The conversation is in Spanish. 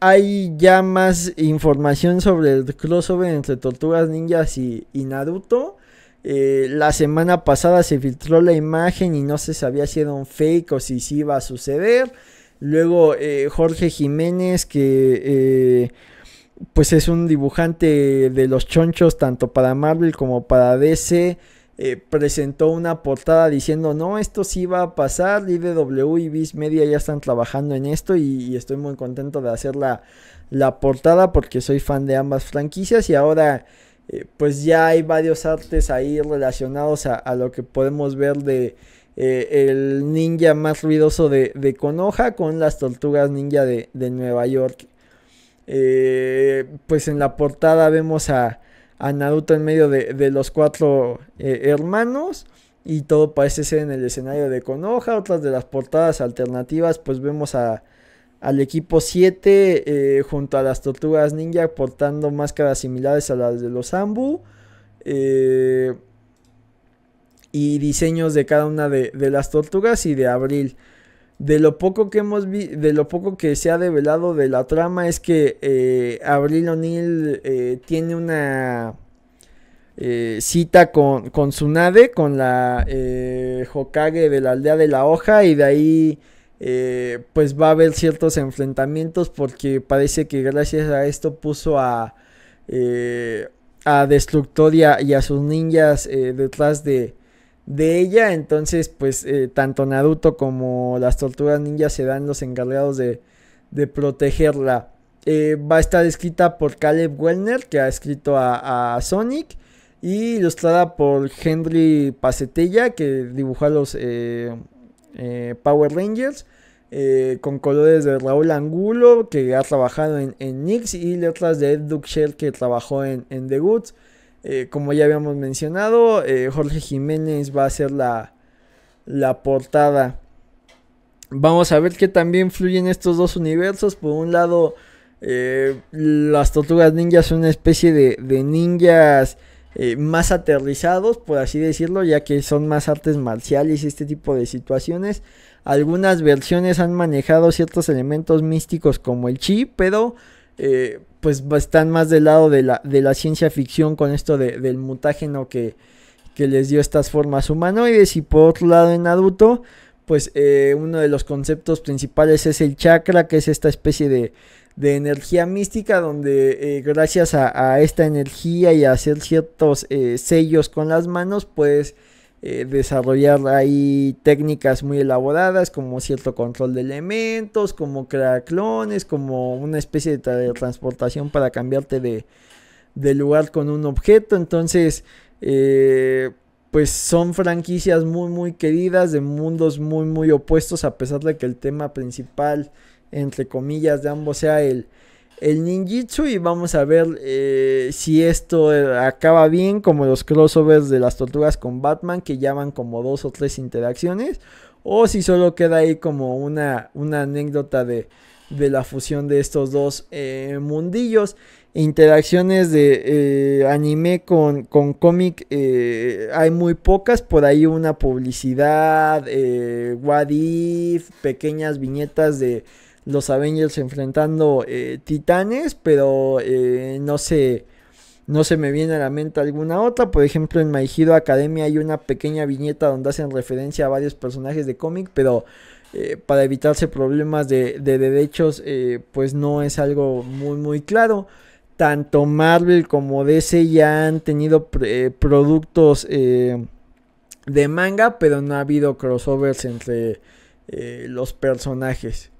hay ya más información sobre el crossover entre Tortugas Ninjas y, Naruto. Eh, la semana pasada se filtró la imagen y no se sabía si era un fake o si iba a suceder. Luego eh, Jorge Jiménez, que eh, pues es un dibujante de los chonchos tanto para Marvel como para DC eh, presentó una portada diciendo, no, esto sí va a pasar, IDW y Viz Media ya están trabajando en esto y, estoy muy contento de hacer la, portada porque soy fan de ambas franquicias y ahora eh, pues ya hay varios artes ahí relacionados a, lo que podemos ver de eh, el ninja más ruidoso de, de, Konoha con las tortugas ninja de, de Nueva York. pues en la portada vemos a a Naruto en medio de, los cuatro eh, hermanos. Y todo parece ser en el escenario de Konoha. Otras de las portadas alternativas, pues vemos al equipo 7 eh, junto a las tortugas ninja portando máscaras similares a las de los Ambu. Eh, y diseños de cada una de, de las tortugas y de Abril. De lo poco que hemos de lo poco que se ha develado de la trama es que eh, Abril O'Neill eh, tiene una eh, cita con, con Tsunade, con la Hokage de la aldea de la hoja, y de ahí pues va a haber ciertos enfrentamientos porque parece que gracias a esto puso a, a y a sus ninjas detrás de, de ella. Entonces, pues, eh, tanto Naruto como las tortugas ninjas dan los encargados de, protegerla. Eh, va a estar escrita por Caleb Wellner, que ha escrito a, Sonic, y ilustrada por Henry Pacetella, que dibujó a los eh, Power Rangers, con colores de Raúl Angulo, que ha trabajado en, en Nix, y letras de Ed Duxer, que trabajó en, en The Goods. Eh, como ya habíamos mencionado, eh, Jorge Jiménez va a ser la, portada. Vamos a ver que también fluyen estos dos universos. Por un lado, eh, las tortugas ninjas son una especie de, de ninjas más aterrizados, por así decirlo, ya que son más artes marciales y este tipo de situaciones. Algunas versiones han manejado ciertos elementos místicos como el chi, pero pues están más del lado de la, de la ciencia ficción con esto de, del mutágeno que, que, les dio estas formas humanoides. Y por otro lado, en adulto, pues eh, uno de los conceptos principales es el chakra, que es esta especie de, de energía mística, donde eh, gracias a, esta energía y a hacer ciertos eh, sellos con las manos, pues eh, desarrollar ahí técnicas muy elaboradas como cierto control de elementos, como crear clones, como una especie de, transportación para cambiarte de, lugar con un objeto. Entonces, eh, pues son franquicias muy muy queridas de mundos muy muy opuestos a pesar de que el tema principal entre comillas de ambos sea el, el ninjitsu y vamos a ver eh, si esto eh, acaba bien como los crossovers de las tortugas con Batman que ya van como dos o tres interacciones o si solo queda ahí como una, una anécdota de, de la fusión de estos dos eh, mundillos interacciones de anime con, con cómic hay muy pocas, por ahí una publicidad, eh, what if, pequeñas viñetas de los Avengers enfrentando eh, titanes, pero eh, no se... No se me viene a la mente alguna otra. Por ejemplo, en My Hero Academia hay una pequeña viñeta donde hacen referencia a varios personajes de cómic, pero eh, para evitarse problemas de, derechos, pues no es algo muy, muy claro. Tanto Marvel como DC ya han tenido productos de manga, pero no ha habido crossovers entre los personajes.